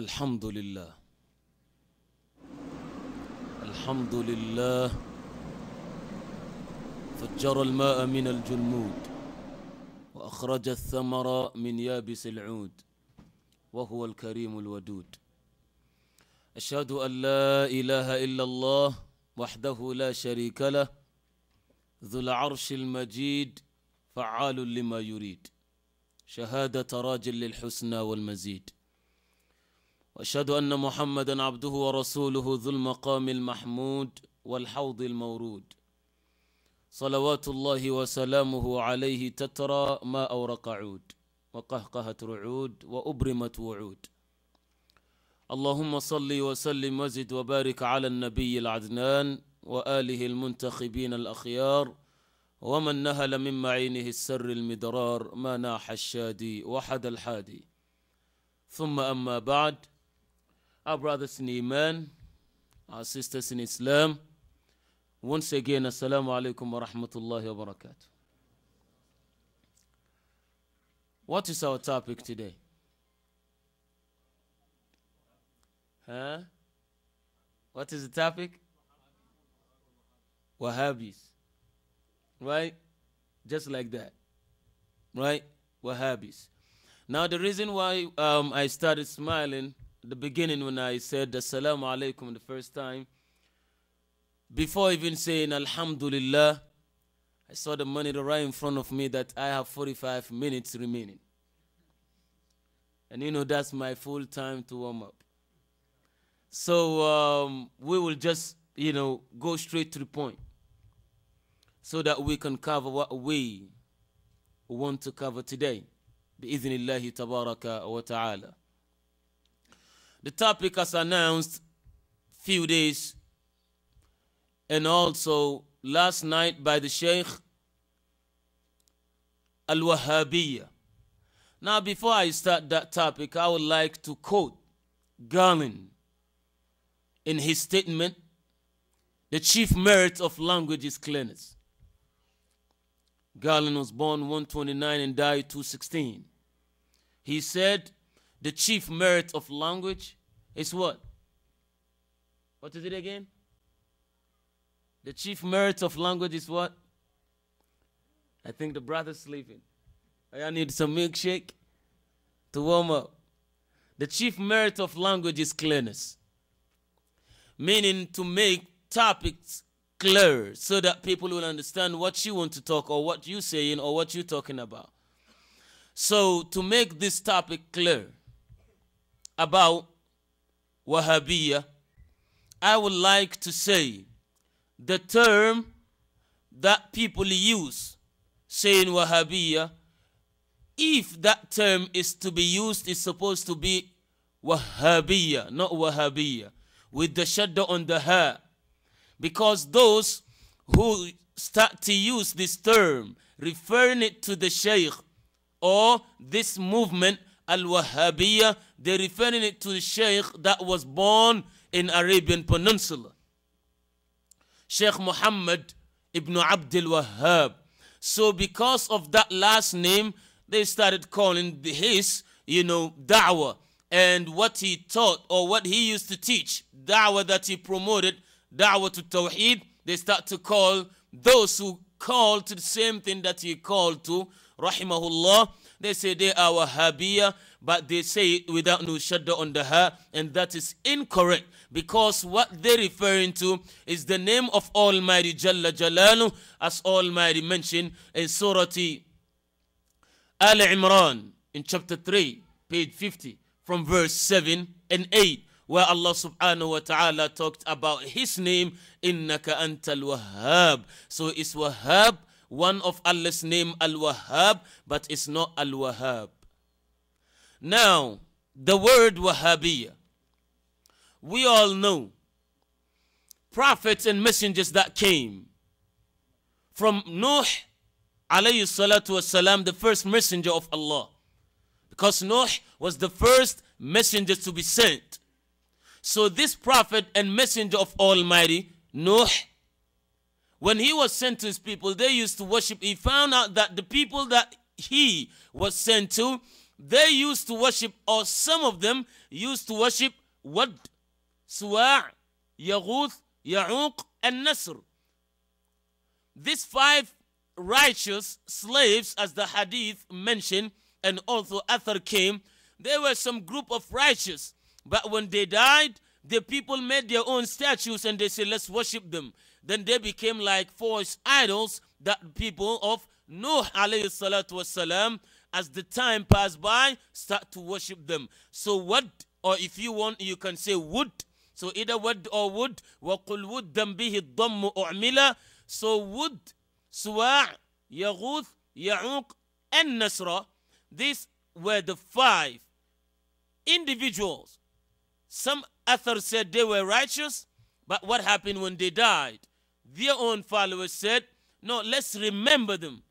الحمد لله الحمد لله فجر الماء من الجلمود وأخرج الثمر من يابس العود وهو الكريم الودود أشهد أن لا إله إلا الله وحده لا شريك له ذو العرش المجيد فعال لما يريد شهادة راجل للحسنى والمزيد واشهد ان محمدا عبده ورسوله ذو المقام المحمود والحوض المورود صلوات الله وسلامه عليه تترى ما اورق عود وقهقهت رعود وابرمت وعود اللهم صل وسلم وزد وبارك على النبي العدنان واله المنتخبين الاخيار ومن نهل من معينه السر المدرار ما ناح الشادي وحد الحادي ثم اما بعد our brothers in Iman, our sisters in Islam. Once again, Assalamu alaikum wa rahmatullahi wa barakatuh. What is our topic today? Huh? What is the topic? Wahhabis. Right? Just like that. Right? Wahhabis. Now, the reason why um, I started smiling the beginning when I said Assalamu alaikum the first time, before even saying Alhamdulillah, I saw the monitor right in front of me that I have 45 minutes remaining. And you know, that's my full time to warm up. So um, we will just, you know, go straight to the point so that we can cover what we want to cover today. بإذن الله تبارك وتعالى the topic as announced few days and also last night by the Sheikh Al Wahhabiya. Now, before I start that topic, I would like to quote Garland in his statement The chief merit of language is clearness. Garland was born 129 and died 216. He said, the chief merit of language is what? What is it again? The chief merit of language is what? I think the brother's sleeping. I need some milkshake to warm up. The chief merit of language is clearness, meaning to make topics clear so that people will understand what you want to talk or what you're saying or what you're talking about. So, to make this topic clear, about Wahhabiyya, I would like to say the term that people use saying Wahhabiyya, if that term is to be used, is supposed to be Wahhabiyya, not Wahhabiyya, with the shadow on the ha. Because those who start to use this term, referring it to the Shaykh or this movement, Al-Wahhabiyya, they're referring it to the Shaykh that was born in Arabian Peninsula. Sheikh Muhammad ibn Abdul Wahhab. So because of that last name, they started calling his, you know, da'wah. And what he taught or what he used to teach, da'wah that he promoted, da'wah to Tawheed, they start to call those who call to the same thing that he called to, rahimahullah, they say they are Wahhabiyah, but they say it without no shadow on the ha, and that is incorrect because what they're referring to is the name of Almighty Jalla Jalalu, as Almighty mentioned in Surah Al Imran in chapter 3, page 50, from verse 7 and 8, where Allah subhanahu wa ta'ala talked about His name, Innaka Antal Wahhab. So it's Wahhab one of Allah's name Al-Wahhab, but it's not Al-Wahhab. Now, the word Wahhabiyya, we all know prophets and messengers that came from Noah alayhi salatu wasalam, the first messenger of Allah. Because Noah was the first messenger to be sent. So this prophet and messenger of Almighty, Noah when he was sent to his people, they used to worship. He found out that the people that he was sent to, they used to worship, or some of them used to worship Wad, Suwa', Yaghuth, Ya'uq, and Nasr. These five righteous slaves, as the hadith mentioned, and also Athar came, they were some group of righteous. But when they died, the people made their own statues and they said, let's worship them. Then they became like false idols that people of Nuh alayhi salatu wasalam, as the time passed by, start to worship them. So what, or if you want, you can say wood. So either wood or wood. وَقُلْ وُدًّا بِهِ الضَّمُّ أُعْمِلَ So wood, سواع, yaguth يعوق, and Nasra. These were the five individuals. Some authors said they were righteous, but what happened when they died? their own followers said, No, let's remember them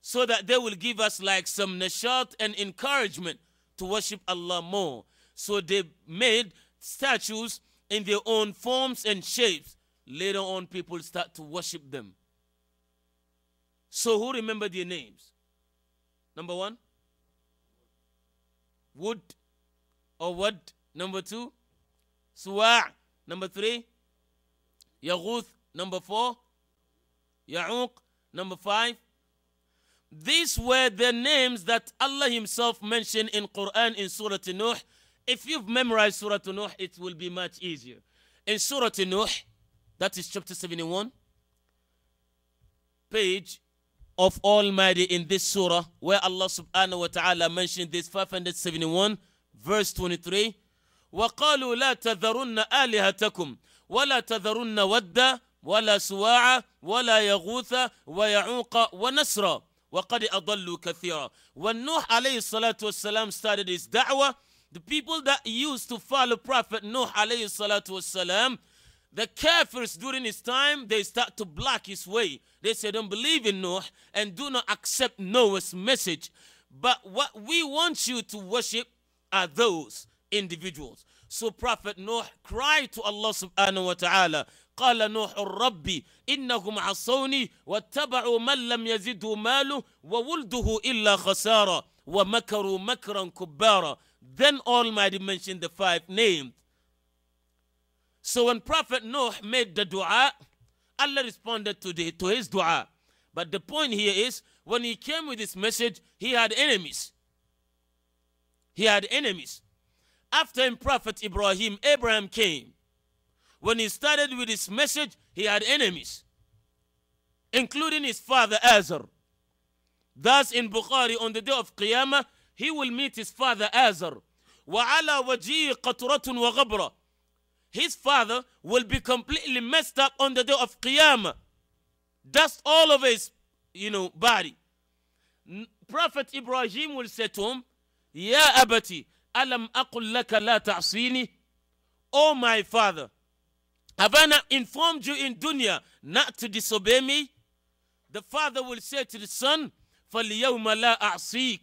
so that they will give us like some nashat and encouragement to worship Allah more. So they made statues in their own forms and shapes. Later on, people start to worship them. So who remember their names? Number one, wood or what? Number two, suwa. Number three, yaguth Number four, Ya'uq. Number five, these were the names that Allah Himself mentioned in Quran in Surah Nuh. If you've memorized Surah Nuh, it will be much easier. In Surah Nuh, that is chapter 71, page of Almighty in this surah, where Allah subhanahu wa ta'ala mentioned this 571, verse 23. وَقَالُوا لَا تَذَرُنَّ آلِهَتَكُمْ وَلَا تَذَرُنَّ وَدَّ ولا سواع ولا يغوث ويعوق ونسرا وقد أضلوا كثيرا When عليه الصلاة salatu wasalam started his da'wah the people that used to follow Prophet Nuh عليه salatu wasalam the kafirs during his time they start to block his way they say don't believe in Noah and do not accept Noah's message but what we want you to worship are those individuals so Prophet Noah cried to Allah subhanahu wa ta'ala قال نوح الرب إنهم عصوني واتبعوا من لم يزده ماله وولده إلا خسارة ومكروا مكرا كبارا Then Almighty mentioned the five names. So when Prophet Noah made the dua, Allah responded to, the, to his dua. But the point here is, when he came with this message, he had enemies. He had enemies. After him, Prophet Ibrahim, Abraham came. when he started with his message, he had enemies, including his father Azar. Thus, in Bukhari, on the day of Qiyamah, he will meet his father Azar. وَعَلَى وَجِهِ قَطْرَةٌ وَغَبْرَةٌ His father will be completely messed up on the day of Qiyamah. Dust all over his, you know, body. Prophet Ibrahim will say to him, Ya abati, alam aqul laka la ta'sini? Oh my father, have I not informed you in dunya not to disobey me? The father will say to the son, فَلْيَوْمَ لَا أَعْصِيكَ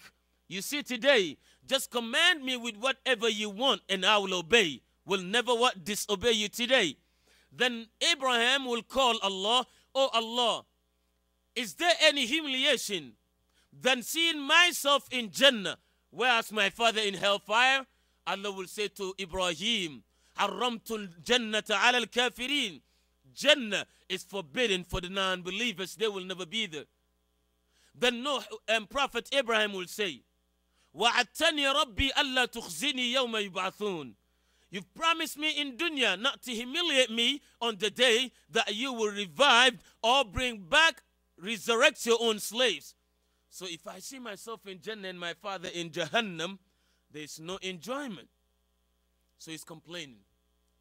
You see today, just command me with whatever you want and I will obey. Will never what disobey you today. Then Abraham will call Allah, Oh Allah, is there any humiliation than seeing myself in Jannah, whereas my father in hellfire? Allah will say to Ibrahim, Jannah Jannata al kafirin. Jannah is forbidden for the non believers, they will never be there. Then Noah and Prophet Abraham will say, وَعَدْتَنِي رَبِّي أَلَّا تُخْزِنِي يَوْمَ يُبْعَثُونَ You've promised me in dunya not to humiliate me on the day that you will revive or bring back, resurrect your own slaves. So if I see myself in Jannah and my father in Jahannam, there's no enjoyment. So he's complaining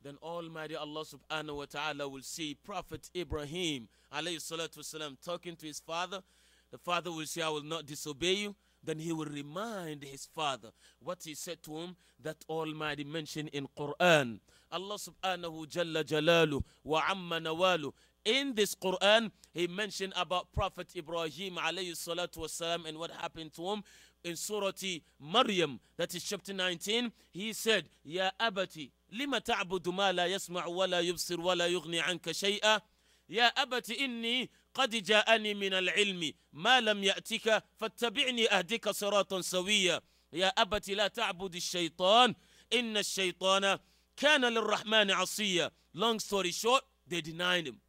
then Almighty Allah subhanahu wa ta'ala will see Prophet Ibrahim alayhi salatu wasalam, talking to his father. The father will say, I will not disobey you. Then he will remind his father what he said to him that Almighty mentioned in Quran. Allah subhanahu jalla jalalu wa amma nawalu. In this Quran, he mentioned about Prophet Ibrahim alayhi salatu wasalam and what happened to him in Surah Maryam, that is chapter 19. He said, Ya abati لم تعبد ما لا يسمع ولا يبصر ولا يغني عنك شيئا يا أبت إني قد جاءني من العلم ما لم يأتك فاتبعني أهدك صراطا سويا يا أبت لا تعبد الشيطان إن الشيطان كان للرحمن عصيا long story short they denied him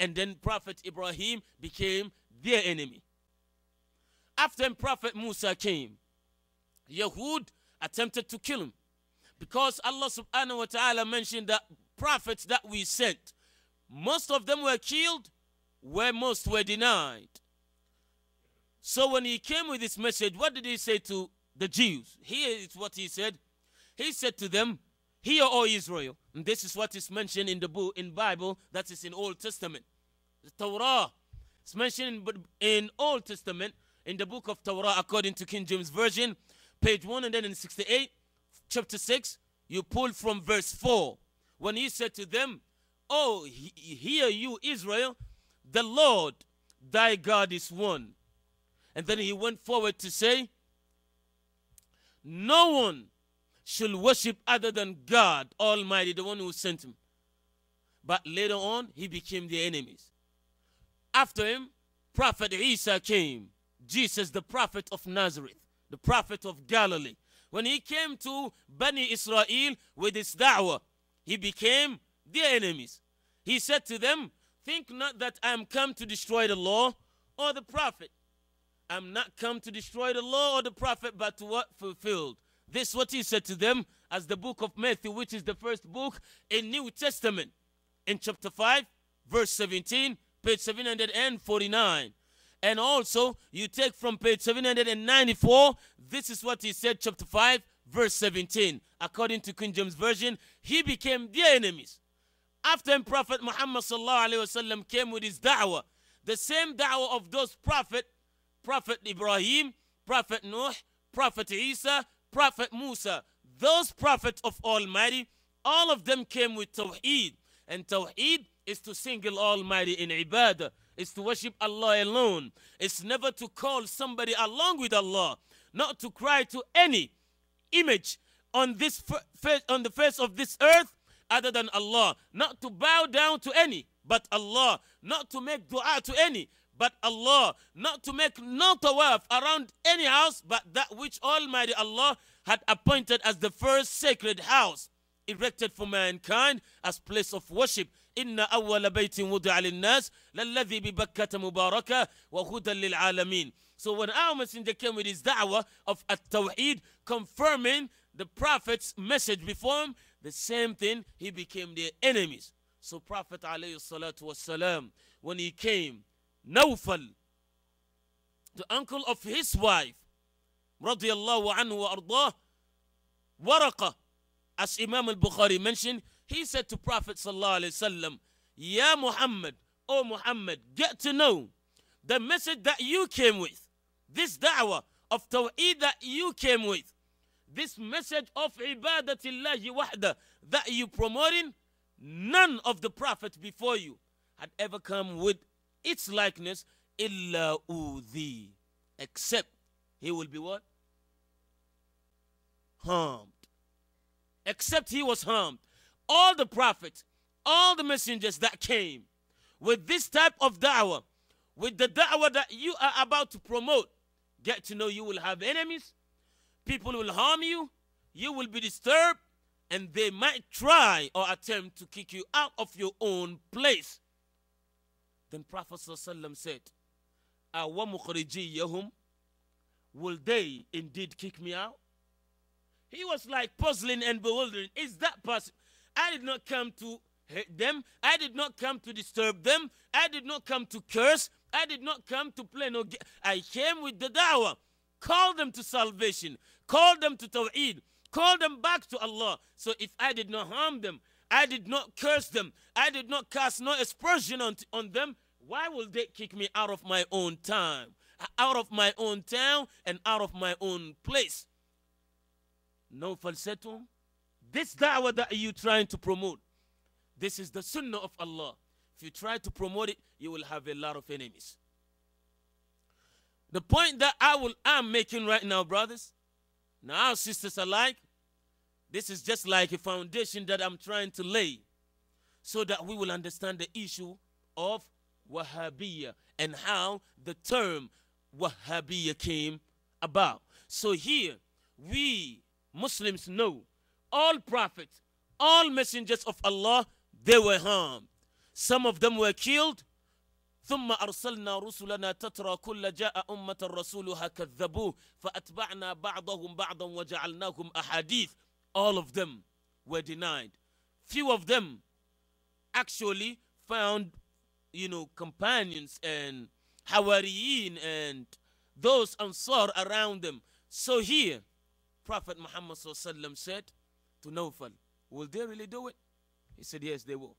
and then prophet Ibrahim became their enemy after prophet Musa came Yehud attempted to kill him Because Allah subhanahu wa ta'ala mentioned that prophets that we sent, most of them were killed, where most were denied. So when he came with this message, what did he say to the Jews? Here is what he said. He said to them, Hear, O Israel. And this is what is mentioned in the book, in Bible, that is in Old Testament. The Torah. It's mentioned in Old Testament, in the book of Torah, according to King James Version, page 168 chapter 6, you pull from verse 4 when he said to them, Oh, hear you, Israel, the Lord thy God is one. And then he went forward to say, No one should worship other than God Almighty, the one who sent him. But later on, he became their enemies. After him, Prophet Isa came, Jesus, the prophet of Nazareth, the prophet of Galilee when he came to Bani Israel with his da'wah, he became their enemies. He said to them, Think not that I am come to destroy the law or the prophet. I am not come to destroy the law or the prophet, but to what fulfilled. This what he said to them as the book of Matthew, which is the first book in New Testament, in chapter 5, verse 17, page 749. And also, you take from page 794, this is what he said, chapter 5, verse 17. According to King James Version, he became their enemies. After Prophet Muhammad wasallam came with his da'wah, the same da'wah of those prophet, Prophet Ibrahim, Prophet Noah, Prophet Isa, Prophet Musa, those prophets of Almighty, all of them came with Tawheed. And Tawheed is to single Almighty in ibadah is to worship Allah alone. It's never to call somebody along with Allah, not to cry to any image on this on the face of this earth other than Allah, not to bow down to any but Allah, not to make dua to any but Allah, not to make no tawaf around any house but that which Almighty Allah had appointed as the first sacred house erected for mankind as place of worship إن أول بيت وضع للناس للذي ببكة مباركة وهدى للعالمين So when our messenger came with his da'wah of التوحيد confirming the prophet's message before him, the same thing, he became their enemies. So Prophet عليه الصلاة والسلام when he came, Nawfal, the uncle of his wife, رضي الله عنه وأرضاه ورقة as Imam al-Bukhari mentioned, He said to Prophet Sallallahu Ya Muhammad, O Muhammad, get to know the message that you came with, this da'wah of Tawheed that you came with, this message of ibadatillahi wahda that you promoting, none of the prophets before you had ever come with its likeness, illa udhi, except he will be what? Harmed. Except he was harmed all the prophets, all the messengers that came with this type of da'wah, with the da'wah that you are about to promote, get to know you will have enemies, people will harm you, you will be disturbed, and they might try or attempt to kick you out of your own place. Then Prophet ﷺ said, Awamukhrijiyahum, will they indeed kick me out? He was like puzzling and bewildering. Is that possible? I did not come to hate them. I did not come to disturb them. I did not come to curse. I did not come to play no game. I came with the da'wah. Call them to salvation. Call them to tawheed. Call them back to Allah. So if I did not harm them, I did not curse them, I did not cast no aspersion on, on them, why will they kick me out of my own time, out of my own town, and out of my own place? No falsetto, this da'wah that you trying to promote, this is the sunnah of Allah. If you try to promote it, you will have a lot of enemies. The point that I will I'm making right now, brothers, now sisters alike, this is just like a foundation that I'm trying to lay so that we will understand the issue of Wahhabiyya and how the term Wahhabiyya came about. So here, we Muslims know all prophets, all messengers of Allah, they were harmed. Some of them were killed. ثم أرسلنا رسلنا تترى كل جاء أمة رسولها كذبوه فأتبعنا بعضهم بعضا وجعلناهم أحاديث All of them were denied. Few of them actually found, you know, companions and Hawariyin and those Ansar around them. So here, Prophet Muhammad said, to Nawfal, will they really do it? He said, yes, they will.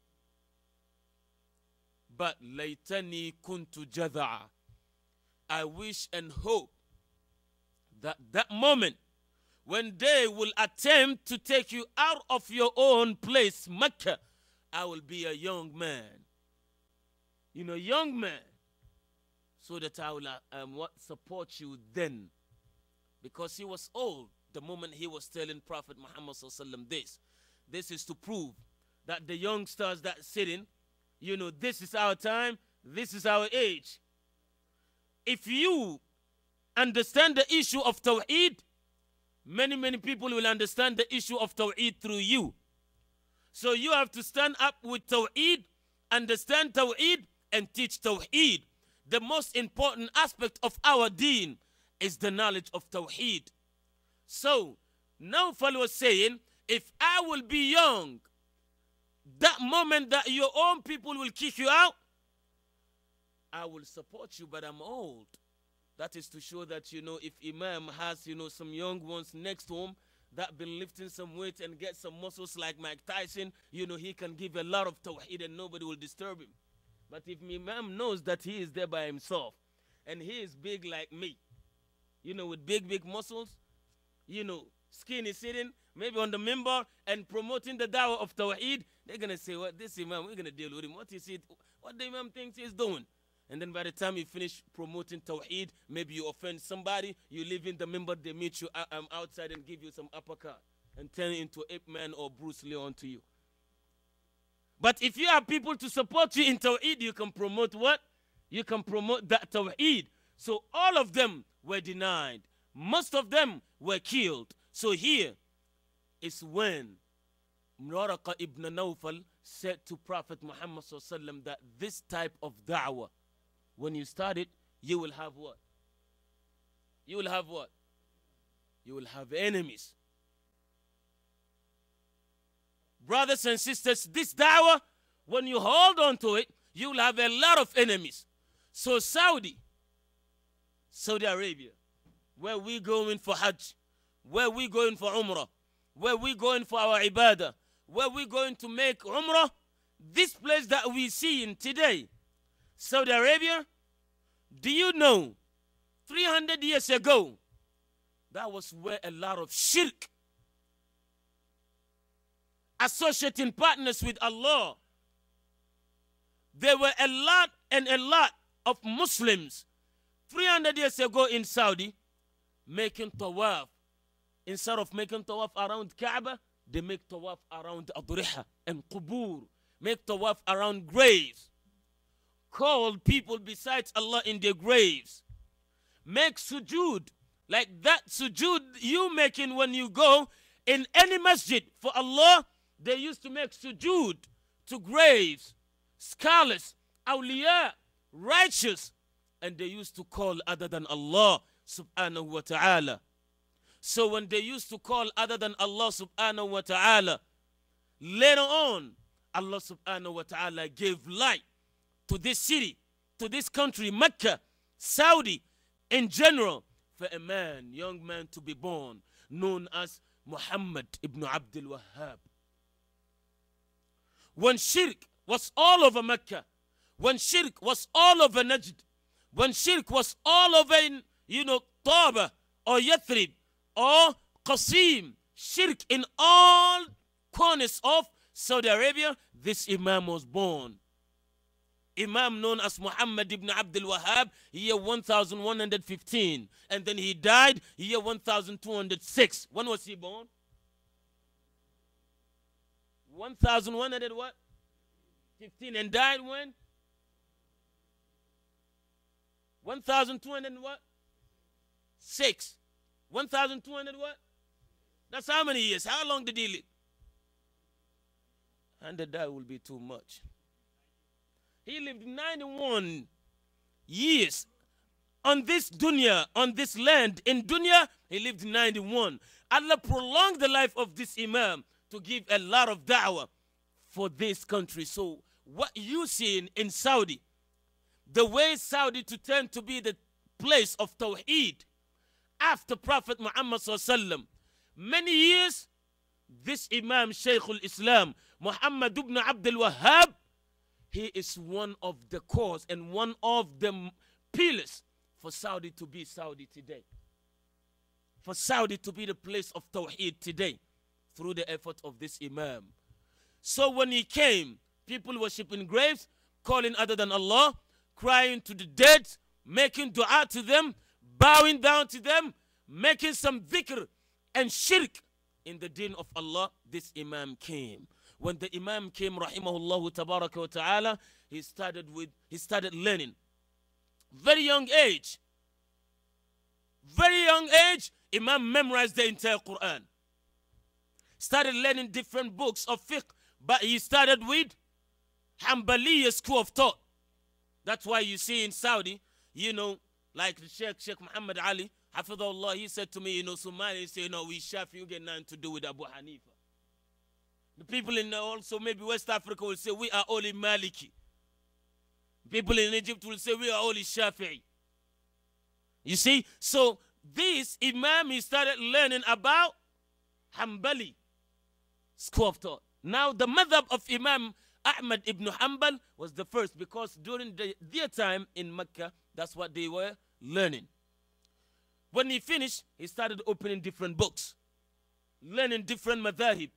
But laytani kuntu jada'a. I wish and hope that that moment when they will attempt to take you out of your own place, Mecca, I will be a young man. You know, young man. So that I will uh, um, support you then. Because he was old the moment he was telling Prophet Muhammad this. This is to prove that the youngsters that sitting, you know, this is our time, this is our age. If you understand the issue of Tawheed, many, many people will understand the issue of Tawheed through you. So you have to stand up with Tawheed, understand Tawheed, and teach Tawheed. The most important aspect of our deen is the knowledge of Tawheed. So Naufal was saying, if I will be young, that moment that your own people will kick you out, I will support you, but I'm old. That is to show that, you know, if Imam has, you know, some young ones next to him that been lifting some weight and get some muscles like Mike Tyson, you know, he can give a lot of tawheed and nobody will disturb him. But if Imam knows that he is there by himself and he is big like me, you know, with big, big muscles, you know, skinny sitting, maybe on the member and promoting the dawah of Tawheed, they're going to say, what well, this imam, we're going to deal with him. What is it? What the imam thinks he's doing. And then by the time you finish promoting Tawheed, maybe you offend somebody, you leave in the member, they meet you um, outside and give you some uppercut and turn into Ape Man or Bruce Lee onto you. But if you have people to support you in Tawheed, you can promote what? You can promote that Tawheed. So all of them were denied most of them were killed. So here is when Muraraka ibn Nawfal said to Prophet Muhammad that this type of da'wah, when you start it, you will have what? You will have what? You will have enemies. Brothers and sisters, this da'wah, when you hold on to it, you will have a lot of enemies. So Saudi, Saudi Arabia, where we going for Hajj? Where we going for Umrah? Where we going for our Ibadah? Where we going to make Umrah? This place that we see in today, Saudi Arabia, do you know 300 years ago, that was where a lot of shirk, associating partners with Allah, there were a lot and a lot of Muslims 300 years ago in Saudi making tawaf. Instead of making tawaf around Kaaba, they make tawaf around Adriha and Qubur, make tawaf around graves. Call people besides Allah in their graves. Make sujood like that sujood you making when you go in any masjid for Allah. They used to make sujood to graves, scholars, awliya, righteous, and they used to call other than Allah subhanahu wa ta'ala. So when they used to call other than Allah subhanahu wa ta'ala, later on, Allah subhanahu wa ta'ala gave light to this city, to this country, Mecca, Saudi, in general, for a man, young man to be born, known as Muhammad ibn Abdul Wahhab. When shirk was all over Mecca, when shirk was all over Najd, when shirk was all over in you know, Taba or Yathrib or Qasim, shirk in all corners of Saudi Arabia, this Imam was born. Imam known as Muhammad ibn Abdul Wahhab, year 1115. And then he died year 1206. When was he born? 1100 what? 15 and died when? 1200 and what? six. 1,200 what? That's how many years? How long did he live? And that will be too much. He lived 91 years on this dunya, on this land. In dunya, he lived 91. Allah prolonged the life of this imam to give a lot of da'wah for this country. So what you seeing in Saudi, the way Saudi to turn to be the place of tawheed, after Prophet Muhammad sallam. Many years, this Imam Shaykh al-Islam, Muhammad ibn Abdul Wahhab, he is one of the cause and one of the pillars for Saudi to be Saudi today. For Saudi to be the place of Tawheed today through the effort of this Imam. So when he came, people worshipping graves, calling other than Allah, crying to the dead, making dua to them, bowing down to them, making some dhikr and shirk in the deen of Allah, this Imam came. When the Imam came, rahimahullah tabaraka wa ta'ala, he started with he started learning. Very young age. Very young age, Imam memorized the entire Quran. Started learning different books of fiqh, but he started with Hanbaliya school of thought. That's why you see in Saudi, you know, like the Sheikh, Sheikh Muhammad Ali, Hafidhullah, he said to me, you know, Somali said, you know, we Shafi, you get nothing to do with Abu Hanifa. The people in also maybe West Africa will say, we are only Maliki. People in Egypt will say, we are only Shafi'i. You see, so this Imam, he started learning about Hanbali school of thought. Now the madhab of Imam Ahmad ibn Hanbal was the first because during the, their time in Mecca, that's what they were learning. When he finished, he started opening different books, learning different madhahib,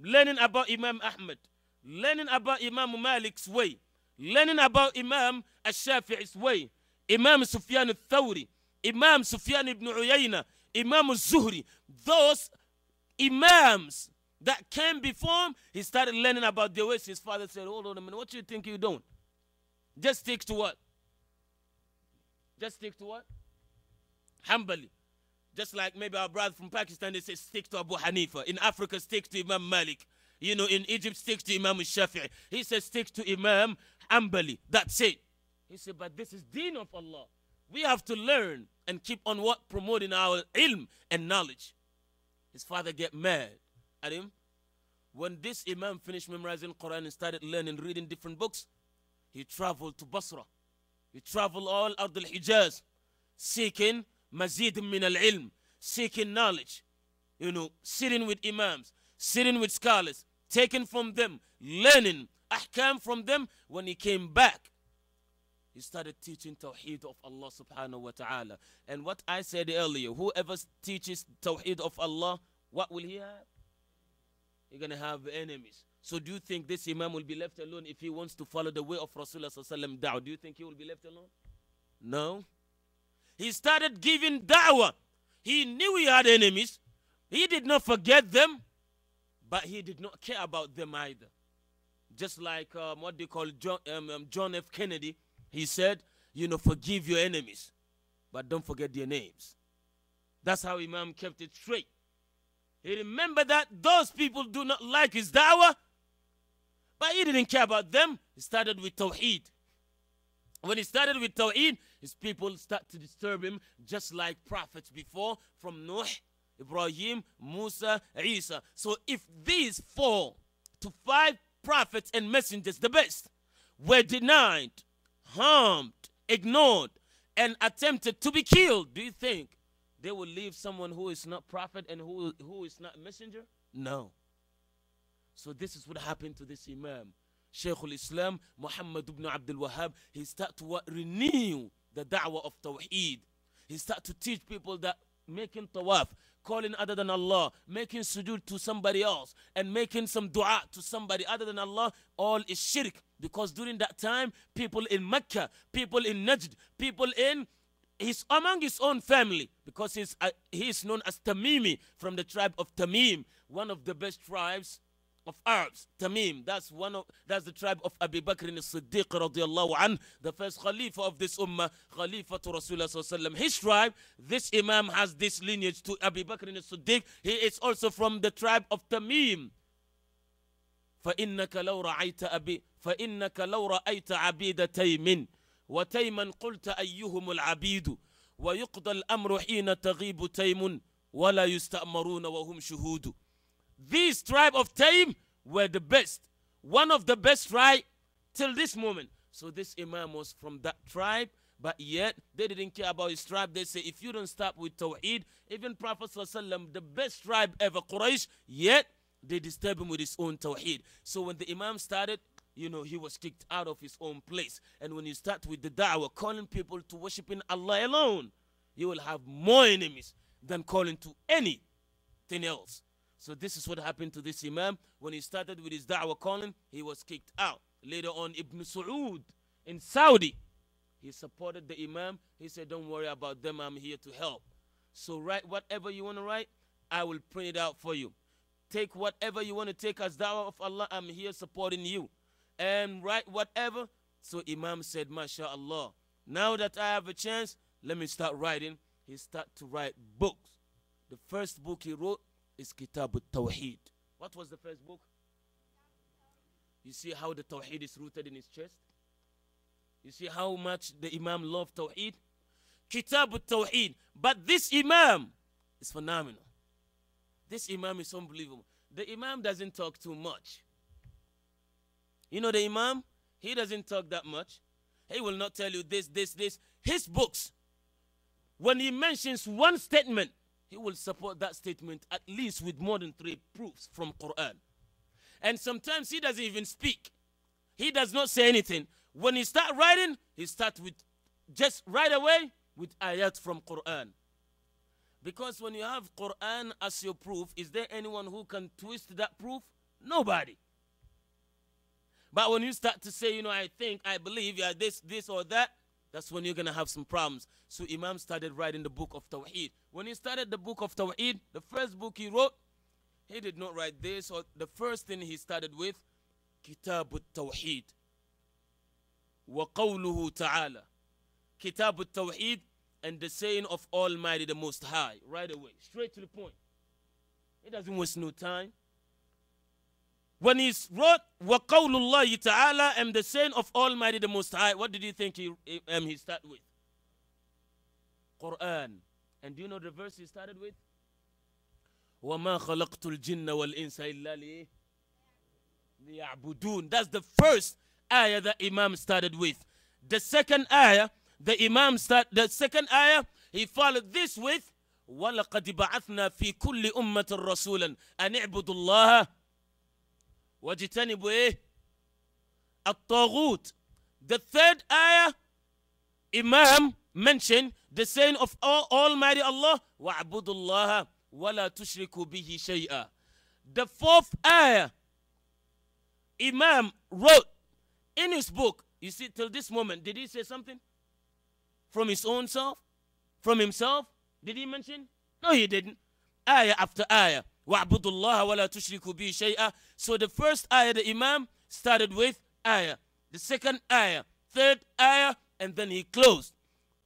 learning about Imam Ahmad, learning about Imam Malik's way, learning about Imam Ash-Shafi'i's way, Imam Sufyan al-Thawri, Imam Sufyan ibn Uyayna, Imam al-Zuhri. Those imams that came before him, he started learning about the ways his father said, Hold on a minute, what do you think you're doing? Just stick to what? Just stick to what? Humbly. Just like maybe our brother from Pakistan, they say, stick to Abu Hanifa. In Africa, stick to Imam Malik. You know, in Egypt, stick to Imam Shafi'i. He says, stick to Imam Ambali. That's it. He said, but this is deen of Allah. We have to learn and keep on what? Promoting our ilm and knowledge. His father get mad at him. When this Imam finished memorizing Quran and started learning, reading different books, he traveled to Basra. He traveled all out the hijaz seeking mazid min al-ilm, seeking knowledge, you know, sitting with imams, sitting with scholars, taking from them, learning ahkam from them. When he came back, he started teaching Tawheed of Allah subhanahu wa ta'ala. And what I said earlier, whoever teaches Tawheed of Allah, what will he have? you're going to have enemies. So do you think this Imam will be left alone if he wants to follow the way of Rasulullah da'wah? Do you think he will be left alone? No. He started giving da'wah. He knew he had enemies. He did not forget them, but he did not care about them either. Just like um, what they call John, um, um, John F. Kennedy, he said, you know, forgive your enemies, but don't forget their names. That's how Imam kept it straight. He remembered that those people do not like his da'wah, but he didn't care about them. He started with Tawheed. When he started with Tawheed, his people start to disturb him, just like prophets before from No`h, Ibrahim, Musa, Isa. So if these four to five prophets and messengers, the best, were denied, harmed, ignored, and attempted to be killed, do you think they will leave someone who is not prophet and who, who is not messenger? No. So this is what happened to this Imam. Shaykh al-Islam Muhammad ibn Abdul Wahhab, he started to renew the da'wah of Tawheed. He started to teach people that making tawaf, calling other than Allah, making sujood to somebody else, and making some dua to somebody other than Allah, all is shirk. Because during that time, people in Mecca, people in Najd, people in he's among his own family because he's, uh, known as Tamimi from the tribe of Tamim, one of the best tribes of Arabs. Tamim, that's one of that's the tribe of Abu Bakr and siddiq radiallahu an, the first Khalifa of this Ummah, Khalifa to Rasulullah sallam. His tribe, this Imam has this lineage to Abu Bakr and siddiq He is also from the tribe of Tamim. فإنك لو رأيت أبي فإنك لو رأيت عبيد تيمٍ وتيما قلت أيهم العبيد ويقضى الأمر حين تغيب تيم ولا يستأمرون وهم شهود tribe of Taim were the best, one of the best tribe till this moment. So this Imam was from that tribe, but yet they didn't care about his tribe. They say, if you don't stop with Tawheed, even Prophet ﷺ, the best tribe ever, Quraysh, yet they disturb him with his own Tawheed. So when the Imam started, you know, he was kicked out of his own place. And when you start with the da'wah, calling people to worshiping Allah alone, you will have more enemies than calling to anything else. So this is what happened to this Imam. When he started with his da'wah calling, he was kicked out. Later on, Ibn Saud in Saudi, he supported the Imam. He said, don't worry about them, I'm here to help. So write whatever you want to write, I will print it out for you. Take whatever you want to take as da'wah of Allah, I'm here supporting you and write whatever. So Imam said, MashaAllah, now that I have a chance, let me start writing. He started to write books. The first book he wrote is Kitab al-Tawheed. What was the first book? You see how the Tawheed is rooted in his chest? You see how much the Imam loved Tawheed? Kitab al-Tawheed. But this Imam is phenomenal. This Imam is unbelievable. The Imam doesn't talk too much. You know the Imam? He doesn't talk that much. He will not tell you this, this, this. His books, when he mentions one statement, he will support that statement at least with more than three proofs from Quran. And sometimes he doesn't even speak. He does not say anything. When he start writing, he starts with just right away with ayat from Quran. Because when you have Quran as your proof, is there anyone who can twist that proof? Nobody. But when you start to say, you know, I think, I believe, yeah, this, this or that, that's when you're going to have some problems. So Imam started writing the book of Tawheed. When he started the book of Tawheed, the first book he wrote, he did not write this or the first thing he started with, Kitab al-Tawheed. Taala, Kitab al tawheed and the saying of Almighty the Most High right away straight to the point it doesn't waste no time when he wrote Waqawlullahi Ta'ala, I'm the saying of Almighty the Most High, what did you think he, um, he started with? Quran. And do you know the verse he started with? وَمَا خَلَقْتُ الْجِنَّ وَالْإِنسَ إِلَّا لِيَعْبُدُونَ That's the first ayah that Imam started with. The second ayah, the Imam start, the second ayah, he followed this with وَلَقَدْ بَعَثْنَا فِي كُلِّ أُمَّةٍ رَسُولًا أَنْ اللَّهَ wajitanibu eh at The third ayah Imam mentioned the saying of all Almighty Allah, وَعْبُدُ اللَّهَ وَلَا تشرك بِهِ شَيْئًا The fourth ayah Imam wrote in his book, you see, till this moment, did he say something? From his own self? From himself? Did he mention? No, he didn't. Ayah after ayah. وَعْبُدُ اللَّهَ وَلَا تُشْرِكُوا بِهِ شَيْئًا So the first ayah the Imam started with ayah, the second ayah, third ayah, and then he closed.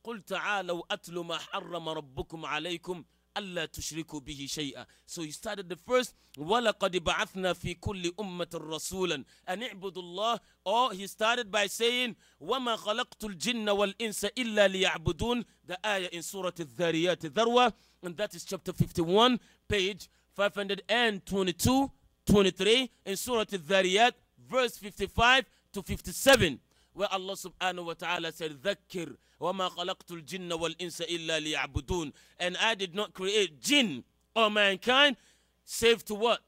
قُلْ تَعَالَوْا أَتْلُ مَا حَرَّمَ رَبُّكُمْ عَلَيْكُمْ أَلَّا تُشْرِكُوا بِهِ شَيْئًا So he started the first وَلَقَدْ بَعَثْنَا فِي كُلِّ أُمَّةٍ رَسُولًا أَنْ اعْبُدُوا اللَّهَ Or he started by saying وَمَا خَلَقْتُ الْجِنَّ وَالْإِنسَ إِلَّا لِيَعْبُدُونَ The ayah in Surah Al-Dhariyat al Dharwa and that is chapter 51 page 522, 23 in Surah Al-Dhariyat, verse 55 to 57, where Allah subhanahu wa ta'ala said, ذَكِّرْ وَمَا خَلَقْتُ الْجِنَّ وَالْإِنسَ إِلَّا لِيَعْبُدُونَ And I did not create jinn or mankind save to what?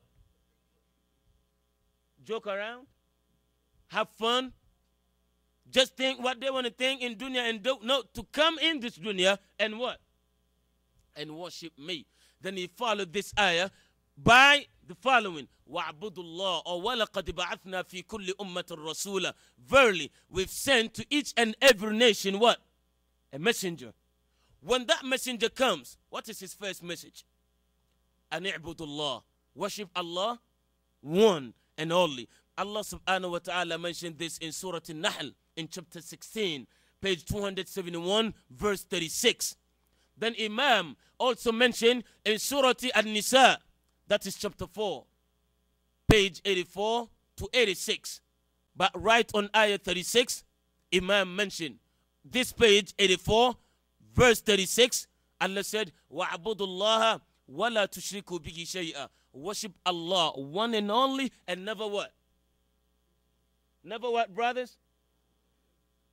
Joke around? Have fun? Just think what they want to think in dunya and don't know to come in this dunya and what? And worship me. Then he followed this ayah by the following وَعْبُدُ اللَّهَ or وَلَقَدْ fi فِي كُلِّ أُمَّةٍ Rasula." Verily, we've sent to each and every nation what? A messenger. When that messenger comes, what is his first message? أَنْ اعْبُدُ Worship Allah, one and only. Allah subhanahu wa ta'ala mentioned this in Surah An-Nahl in chapter 16, page 271, verse 36. Then Imam also mentioned in Surah Al-Nisa, that is chapter 4, page 84 to 86. But right on ayah 36, Imam mentioned this page 84, verse 36, Allah said, وَعْبُدُ اللَّهَ وَلَا تُشْرِكُوا بِهِ شَيْئًا Worship Allah, one and only, and never what? Never what, brothers?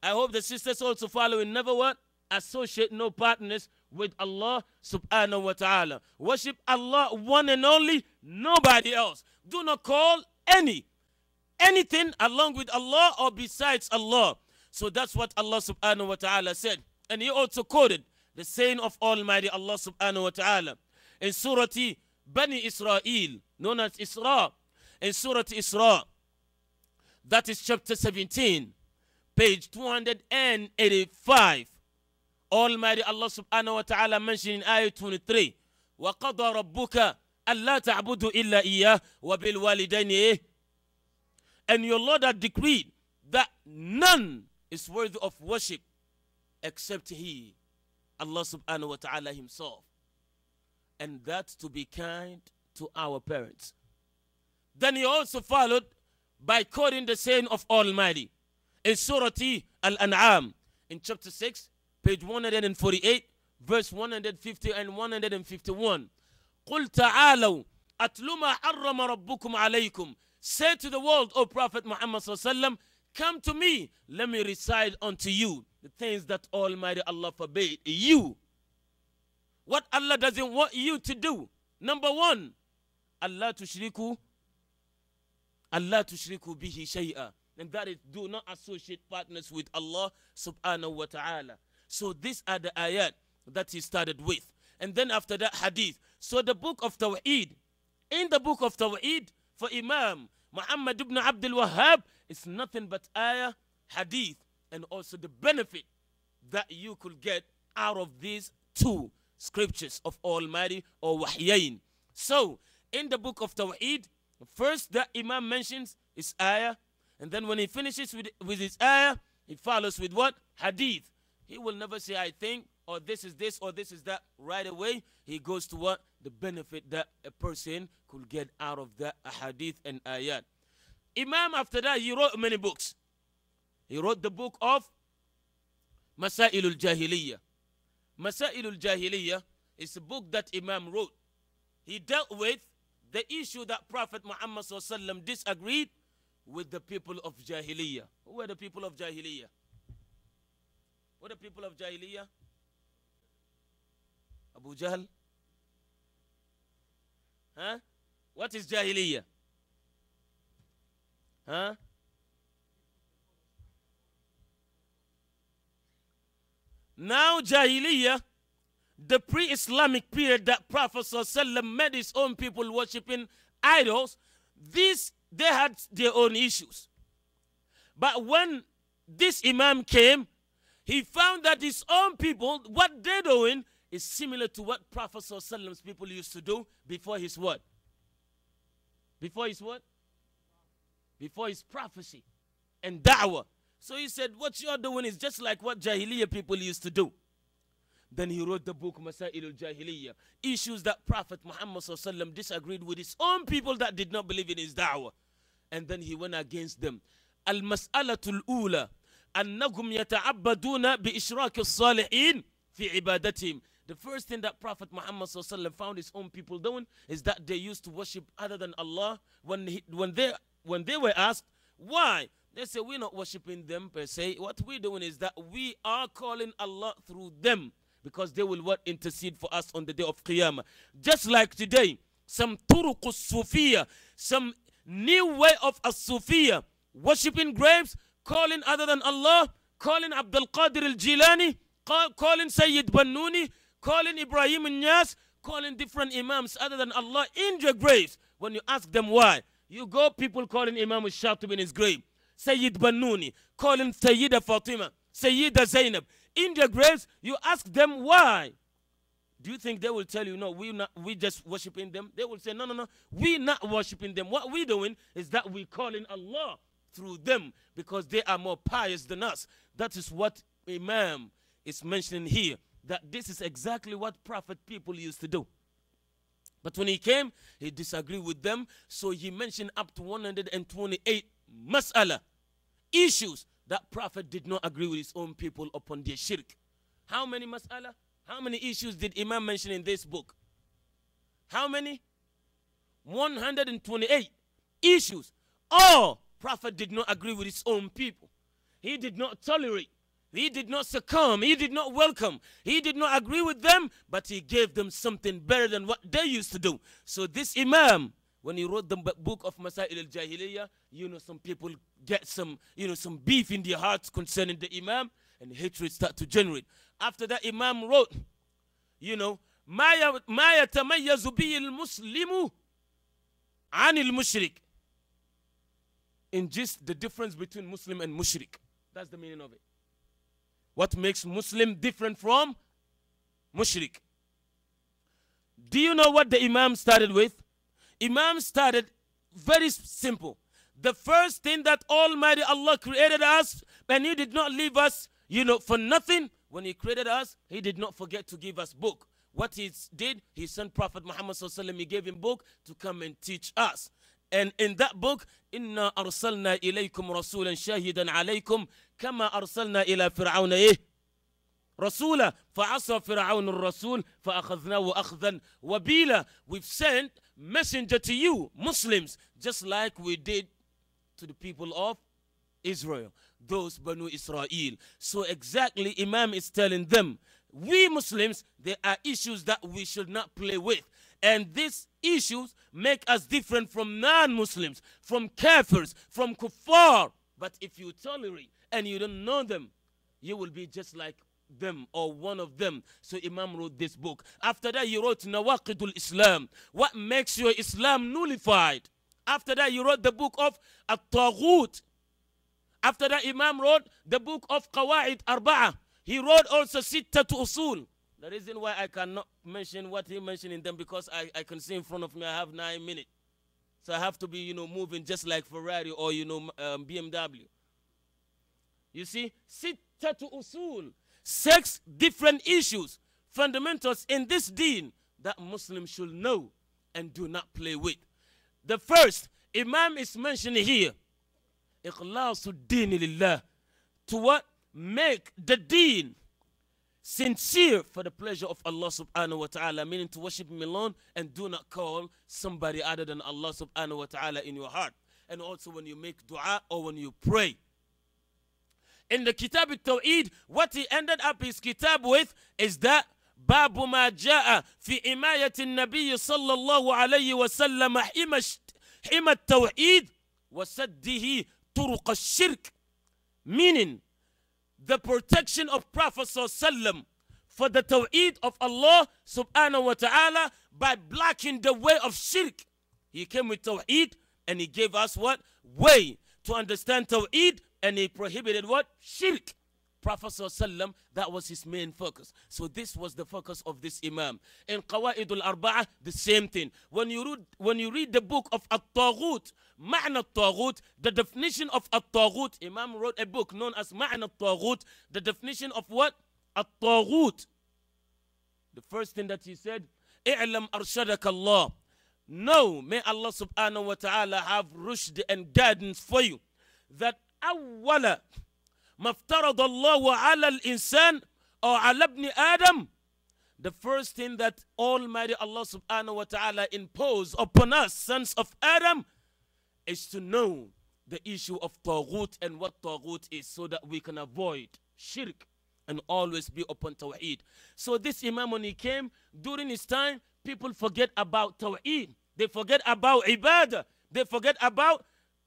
I hope the sisters also follow in never what? Associate no partners with Allah subhanahu wa ta'ala. Worship Allah one and only, nobody else. Do not call any, anything along with Allah or besides Allah. So that's what Allah subhanahu wa ta'ala said. And he also quoted the saying of Almighty Allah subhanahu wa ta'ala in Surah Bani Israel, known as Isra, in Surah Isra, that is chapter 17, page 285. Almighty Allah subhanahu wa ta'ala mentioned in Ayah 23, وَقَضَى رَبُّكَ أَلَّا إِلَّا إِيَّهُ وَبِالْوَالِدَيْنِ And your Lord had decreed that none is worthy of worship except He, Allah subhanahu wa ta'ala Himself. And that to be kind to our parents. Then He also followed by quoting the saying of Almighty in Surah Al-An'am in chapter 6 page 148, verse 150 and 151. قُلْ تَعَالَوْا أَتْلُ مَا حَرَّمَ رَبُّكُمْ عَلَيْكُمْ Say to the world, O Prophet Muhammad sallallahu come to me, let me recite unto you the things that Almighty Allah forbade you. What Allah doesn't want you to do. Number one, Allah tushriku, Allah tushriku bihi shay'a. And that is do not associate partners with Allah subhanahu wa ta'ala. So these are the ayat that he started with. And then after that, hadith. So the book of Tawheed, in the book of Tawheed, for Imam Muhammad ibn Abdul Wahhab, it's nothing but ayah, hadith, and also the benefit that you could get out of these two scriptures of Almighty or Wahyain. So, in the book of Tawheed, first the Imam mentions is ayah, and then when he finishes with, with his ayah, he follows with what? Hadith. He will never say, I think, or this is this, or this is that. Right away, he goes to what? The benefit that a person could get out of the hadith and ayat. Imam, after that, he wrote many books. He wrote the book of Masailul Jahiliyyah. Masailul Jahiliyyah is a book that Imam wrote. He dealt with the issue that Prophet Muhammad disagreed with the people of Jahiliyyah. Who were the people of Jahiliyyah? What the people of Jahiliyyah? Abu Jahl? Huh? What is Jahiliyyah? Huh? Now Jahiliyyah, the pre-Islamic period that Prophet ﷺ made his own people worshipping idols, this they had their own issues. But when this Imam came, he found that his own people, what they're doing, is similar to what Prophet Prophet's people used to do before his what? Before his what? Before his prophecy and da'wah. So he said, What you're doing is just like what Jahiliyyah people used to do. Then he wrote the book Masailul Jahiliyyah, issues that Prophet Muhammad disagreed with his own people that did not believe in his da'wah. And then he went against them. Al Mas'alatul Ula, أنهم يتعبدون بإشراك الصالحين في عبادتهم The first thing that Prophet Muhammad found his own people doing is that they used to worship other than Allah. When, he, when, they, when they were asked, why? They say, we're not worshiping them per se. What we're doing is that we are calling Allah through them because they will what intercede for us on the day of Qiyamah. Just like today, some turuq sufia some new way of as-sufia, worshipping graves, calling other than Allah, calling Abdul Qadir al Jilani, call, calling Sayyid Banuni, calling Ibrahim Nyas, calling different Imams other than Allah in your graves. When you ask them why, you go people calling Imam Shatib in his grave, Sayyid Banuni, calling Sayyida Fatima, Sayyida Zainab. In their graves, you ask them why. Do you think they will tell you, no, we not, we just worshiping them? They will say, no, no, no, we not worshiping them. What we doing is that we calling Allah through them because they are more pious than us. That is what Imam is mentioning here, that this is exactly what prophet people used to do. But when he came, he disagreed with them. So he mentioned up to 128 mas'ala, issues that prophet did not agree with his own people upon their shirk. How many mas'ala? How many issues did Imam mention in this book? How many? 128 issues. All Prophet did not agree with his own people. He did not tolerate. He did not succumb. He did not welcome. He did not agree with them, but he gave them something better than what they used to do. So this Imam, when he wrote the book of Masail al-Jahiliyyah, you know, some people get some, you know, some beef in their hearts concerning the Imam, and hatred start to generate. After that, Imam wrote, you know, ما يتميز به المسلم عن المشرك in just the difference between Muslim and Mushrik. That's the meaning of it. What makes Muslim different from Mushrik? Do you know what the Imam started with? Imam started very simple. The first thing that Almighty Allah created us and He did not leave us, you know, for nothing. When He created us, He did not forget to give us book. What He did, He sent Prophet Muhammad He gave him book to come and teach us. And in that book, Inna arsalna ilaykum rasulan shahidan alaykum kama arsalna ila fir'auna eh? Rasula fa'asa fir'aun rasul fa'akhadnahu akhdan wabila. We've sent messenger to you, Muslims, just like we did to the people of Israel, those Banu Israel. So exactly Imam is telling them, we Muslims, there are issues that we should not play with. And these issues make us different from non-Muslims, from kafirs, from kuffar. But if you tolerate and you don't know them, you will be just like them or one of them. So Imam wrote this book. After that, he wrote Nawaqidul Islam. What makes your Islam nullified? After that, he wrote the book of At-Taghut. After that, Imam wrote the book of Qawaid Arba'ah. He wrote also Sitta to Usul. The reason why I cannot mention what he mentioned in them because I, I can see in front of me I have nine minutes. So I have to be, you know, moving just like Ferrari or, you know, um, BMW. You see, to usul, six different issues, fundamentals in this deen that Muslims should know and do not play with. The first, Imam is mentioned here, iqlasu deen lillah, to what? Make the deen sincere for the pleasure of Allah subhanahu wa ta'ala, meaning to worship Him alone and do not call somebody other than Allah subhanahu wa ta'ala in your heart. And also when you make dua or when you pray. In the Kitab al-Tawheed, what he ended up his kitab with is that باب ما جاء في إماية النبي صلى الله عليه وسلم حمى التوحيد وسده طرق الشرك meaning the protection of Prophet Sallallahu for the Tawheed of Allah subhanahu wa ta'ala by blocking the way of shirk. He came with Tawheed and he gave us what? Way to understand Tawheed and he prohibited what? Shirk. Prophet Sallam. that was his main focus. So this was the focus of this Imam. In al Arba'ah, the same thing. When you read, when you read the book of At-Taghut, Ma'na At-Taghut, the definition of At-Taghut, Imam wrote a book known as Ma'na At-Taghut, the definition of what? At-Taghut. The first thing that he said, I'lam arshadak Allah. No, may Allah subhanahu wa ta'ala have rushd and guidance for you. That awwala ما افترض الله على الإنسان أو على ابن آدم the first thing that Almighty Allah subhanahu wa ta'ala imposed upon us, sons of Adam, is to know the issue of Tawgut and what Tawgut is so that we can avoid shirk and always be upon Tawheed. So this Imam, when he came, during his time, people forget about Tawheed. They forget about Ibadah. They forget about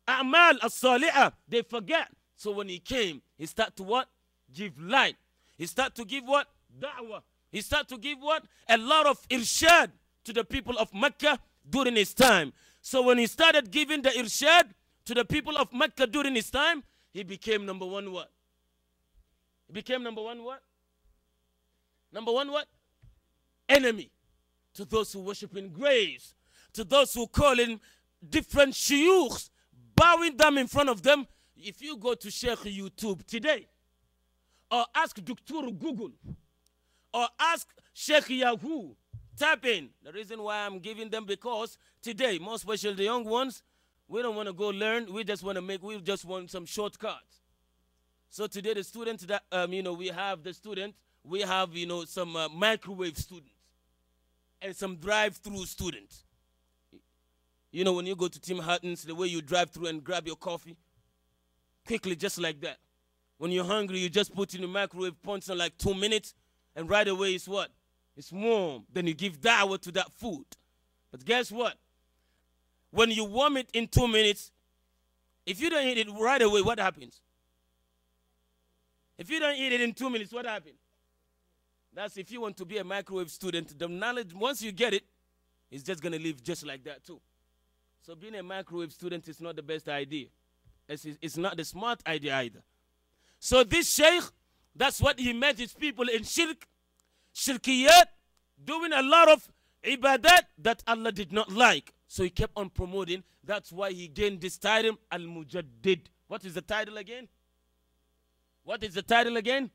A'mal as saliha They forget so when he came, he started to what? Give light. He started to give what? Da'wah. He started to give what? A lot of irshad to the people of Mecca during his time. So when he started giving the irshad to the people of Mecca during his time, he became number one what? He became number one what? Number one what? Enemy to those who worship in graves, to those who call in different shuyukhs, bowing them in front of them if you go to Sheikh YouTube today, or ask Dr. Google, or ask Sheikh Yahoo, tap in. The reason why I'm giving them because today, more especially the young ones, we don't want to go learn. We just want to make. We just want some shortcuts. So today, the students that um, you know, we have the student, we have you know some uh, microwave students, and some drive-through students. You know, when you go to Tim Hortons, the way you drive through and grab your coffee, quickly, just like that. When you're hungry, you just put in the microwave, punch in like two minutes, and right away it's what? It's warm. Then you give that to that food. But guess what? When you warm it in two minutes, if you don't eat it right away, what happens? If you don't eat it in two minutes, what happens? That's if you want to be a microwave student, the knowledge, once you get it, it's just going to live just like that too. So being a microwave student is not the best idea. It's, not the smart idea either. So this sheikh, that's what he met his people in shirk, shirkiyat, doing a lot of ibadat that Allah did not like. So he kept on promoting. That's why he gained this title, Al-Mujaddid. What is the title again? What is the title again?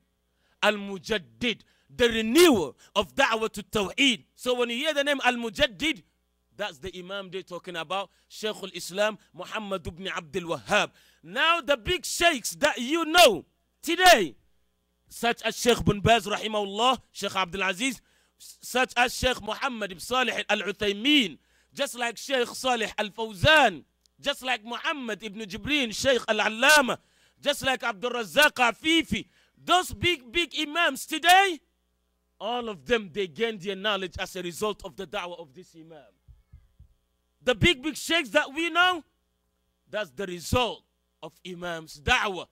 Al-Mujaddid. The renewal of da'wah to Tawheed. So when you hear the name Al-Mujaddid, that's the Imam they're talking about, sheik al-Islam Muhammad ibn Abdul Wahhab. Now the big sheikhs that you know today, such as Sheikh bin Baz rahimahullah, Sheikh Abdul Aziz, such as Sheikh Muhammad ibn Salih al-Uthaymeen, just like Sheikh Salih al-Fawzan, just like Muhammad ibn Jibreen, Sheikh al-Allama, just like Abdul Razzaq Afifi, those big, big imams today, all of them, they gain their knowledge as a result of the da'wah of this imam the big, big sheikhs that we know, that's the result of Imam's da'wah.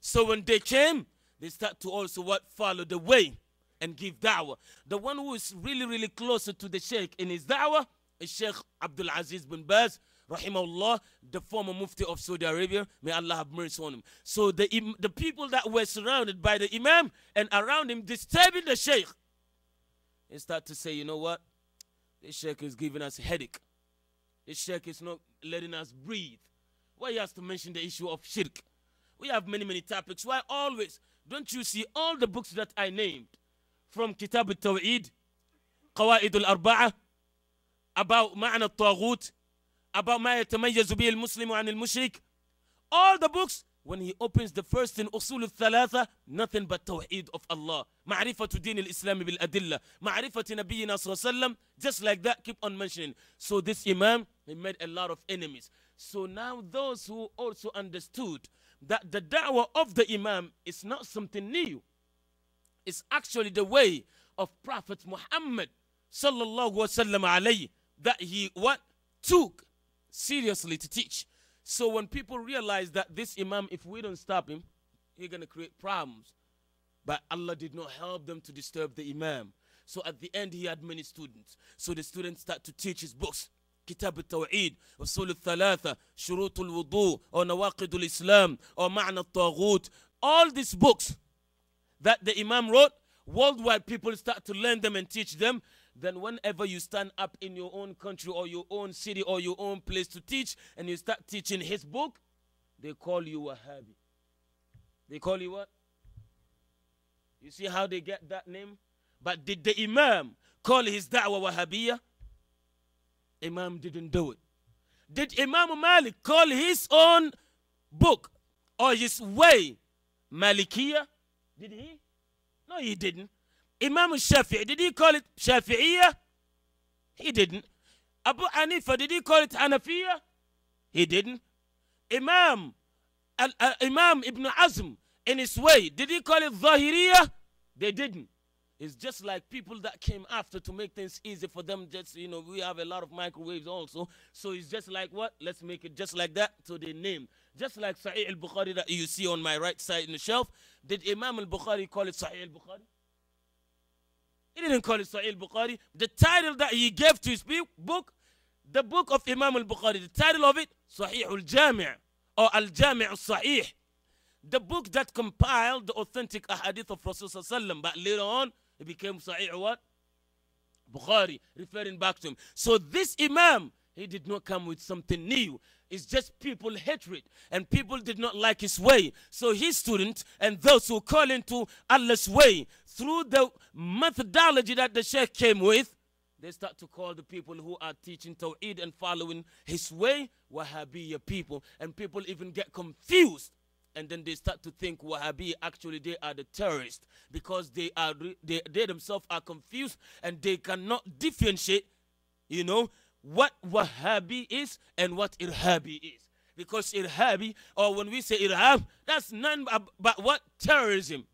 So when they came, they start to also what follow the way and give da'wah. The one who is really, really closer to the sheikh in his da'wah is Sheikh Abdul Aziz bin Baz, rahimahullah, the former mufti of Saudi Arabia. May Allah have mercy on him. So the, the people that were surrounded by the imam and around him disturbing the sheikh, they start to say, you know what? This sheikh is giving us a headache. The Sheikh is not letting us breathe. Why he has to mention the issue of shirk? We have many, many topics. Why always, don't you see all the books that I named from Kitab al tawhid Qawaid al-Arba'ah, about Ma'anat al-Taghut, about ما يتميز به المسلم al-Mushrik? all the books when he opens the first in Usul al-Thalatha, nothing but Tawheed of Allah. Ma'rifatu din al-Islam bil adilla. Ma'rifatu Nabiyyina sallam. Just like that, keep on mentioning. So this Imam, he made a lot of enemies. So now those who also understood that the da'wah of the Imam is not something new. It's actually the way of Prophet Muhammad sallallahu alayhi that he what took seriously to teach. So when people realize that this Imam, if we don't stop him, he's going to create problems. But Allah did not help them to disturb the Imam. So at the end, he had many students. So the students start to teach his books. كتاب التوحيد أصول الثلاثة شروط الوضوء أو نواقض الإسلام أو معنى الطاغوت all these books that the Imam wrote worldwide people start to learn them and teach them then whenever you stand up in your own country or your own city or your own place to teach and you start teaching his book, they call you Wahhabi. They call you what? You see how they get that name? But did the Imam call his da'wah Wahhabiyah? Imam didn't do it. Did Imam Malik call his own book or his way Malikiya? Did he? No, he didn't. Imam Shafi'i, did he call it Shafi'iyah? He didn't. Abu Anifa, did he call it Hanafiya? He didn't. Imam, Al, uh, Imam Ibn Azm, in his way, did he call it Zahiriya? They didn't. It's just like people that came after to make things easy for them. Just, you know, we have a lot of microwaves also. So it's just like what? Let's make it just like that. So the name. Just like Sahih al Bukhari that you see on my right side in the shelf. Did Imam al Bukhari call it Sahih al Bukhari? He didn't call it Sahih Bukhari. The title that he gave to his book, the book of Imam al Bukhari, the title of it, Sahih al Jami' or Al Jami' al Sahih. The book that compiled the authentic ahadith of Rasulullah, but later on it became Sahih what? Bukhari, referring back to him. So this Imam he did not come with something new. It's just people hatred and people did not like his way. So his students and those who call into Allah's way through the methodology that the Sheikh came with, they start to call the people who are teaching Tawheed and following his way Wahhabiya people. And people even get confused. And then they start to think Wahhabi actually they are the terrorists because they are they, they themselves are confused and they cannot differentiate, you know, what Wahhabi is and what Irhabi is. Because Irhabi, or when we say Irhab, that's none but what terrorism.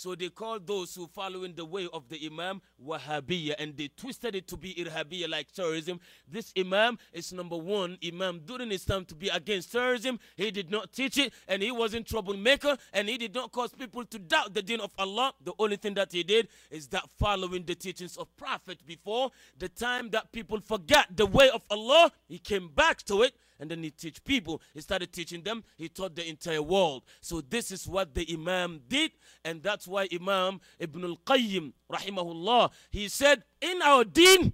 So they called those who following the way of the Imam Wahhabiyya and they twisted it to be Irhabiyya like terrorism. This Imam is number one Imam during his time to be against terrorism. He did not teach it and he wasn't troublemaker and he did not cause people to doubt the deen of Allah. The only thing that he did is that following the teachings of Prophet before the time that people forgot the way of Allah, he came back to it and then he teach people. He started teaching them. He taught the entire world. So this is what the Imam did, and that's why Imam Ibn al-Qayyim, rahimahullah, he said, in our deen,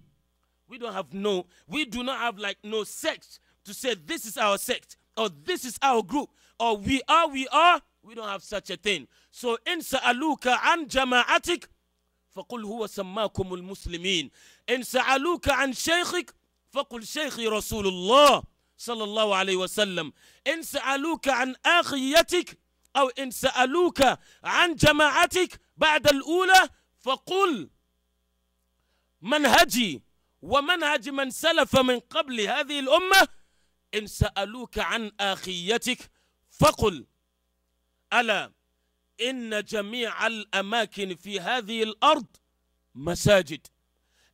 we don't have no, we do not have like no sect to say this is our sect or this is our group or we are, we are. We don't have such a thing. So in sa'aluka an jama'atik, فقل هو سماكم المسلمين إن سألوك عن شيخك فقل شيخي رسول الله صلى الله عليه وسلم إن سألوك عن آخيتك أو إن سألوك عن جماعتك بعد الأولى فقل منهجي ومنهج من سلف من قبل هذه الأمة إن سألوك عن آخيتك فقل ألا إن جميع الأماكن في هذه الأرض مساجد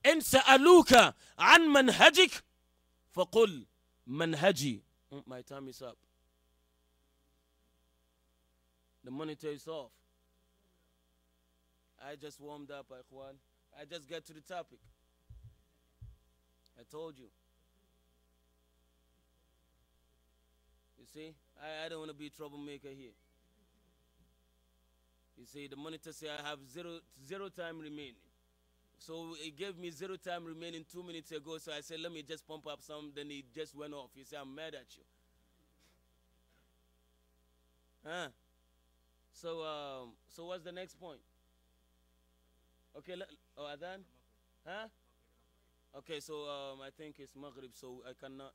إن سألوك عن منهجك فقل manhaji. Mm, my time is up. The monitor is off. I just warmed up, Ikhwan. I just get to the topic. I told you. You see, I, I don't want to be a troublemaker here. You see, the monitor say I have zero, zero time remaining. So he gave me zero time remaining two minutes ago. So I said, let me just pump up some. Then he just went off. He said, I'm mad at you. Huh? So, um, so what's the next point? Okay, let, oh, Adan, Huh? Okay, so um, I think it's Maghrib, so I cannot.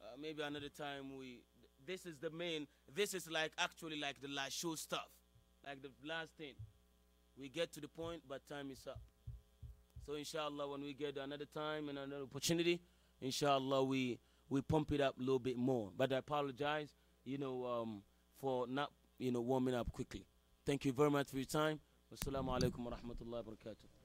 Uh, maybe another time we. This is the main. This is like actually like the last show stuff, like the last thing. We get to the point, but time is up. So inshallah, when we get another time and another opportunity, inshallah, we we pump it up a little bit more. But I apologize, you know, um, for not you know warming up quickly. Thank you very much for your time. Wassalamu alaikum wa rahmatullahi wa barakatuh.